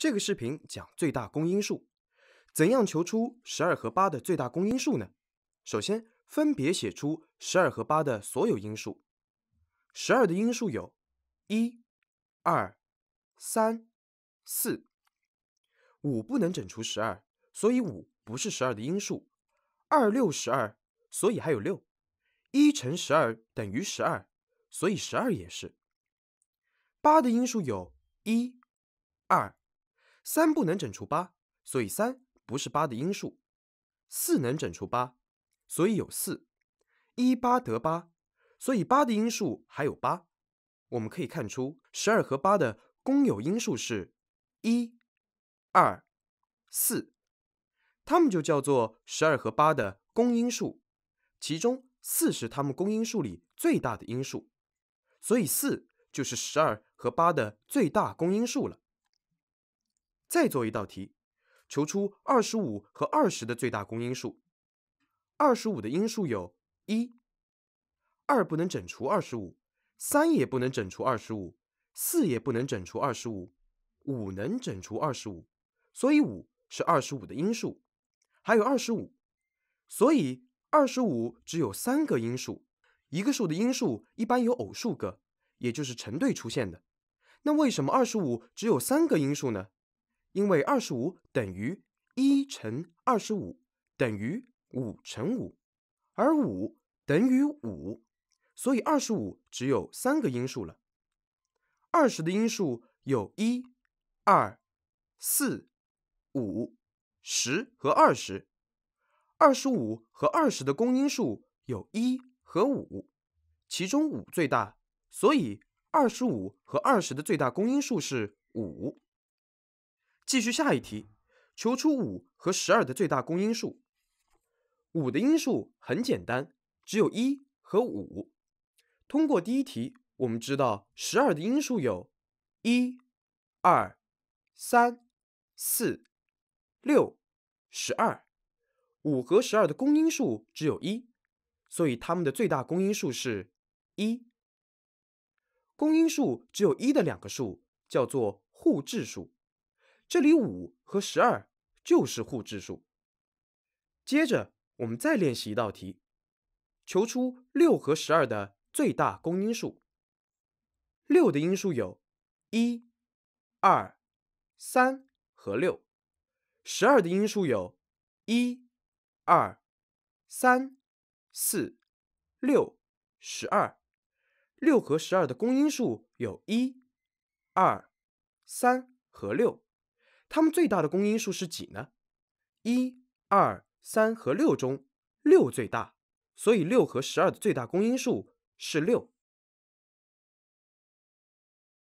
这个视频讲最大公因数，怎样求出十二和八的最大公因数呢？首先，分别写出十二和八的所有因数。十二的因数有，一、二、三、四、五不能整除十二，所以五不是十二的因数。二六十二，所以还有六。一乘十二等于十二，所以十二也是。八的因数有，一、二。三不能整除八，所以三不是八的因数。四能整除八，所以有四。一八得八，所以八的因数还有八。我们可以看出，十二和八的公有因数是一、二、四，它们就叫做十二和八的公因数。其中四是它们公因数里最大的因数，所以四就是十二和八的最大公因数了。再做一道题，求出二十五和二十的最大公因数。二十五的因数有一、二不能整除二十五，三也不能整除二十五，四也不能整除二十五，五能整除二十五，所以五是二十五的因数，还有二十五，所以二十五只有三个因数。一个数的因数一般有偶数个，也就是成对出现的。那为什么二十五只有三个因数呢？因为二十五等于一乘二十五等于五乘五，而五等于五，所以二十五只有三个因数了。二十的因数有一、二、四、五、十和二十。二十五和二十的公因数有一和五，其中五最大，所以二十五和二十的最大公因数是五。继续下一题，求出五和十二的最大公因数。五的因数很简单，只有一和五。通过第一题，我们知道十二的因数有，一、二、三、四、六、十二。五和十二的公因数只有一，所以它们的最大公因数是一。公因数只有一的两个数叫做互质数。这里五和十二就是互质数。接着我们再练习一道题，求出六和十二的最大公因数。六的因数有，一、二、三和六；十二的因数有，一、二、三、四、六、十二。六和十二的公因数有一、二、三和六。它们最大的公因数是几呢？一、二、三和六中，六最大，所以六和十二的最大公因数是六。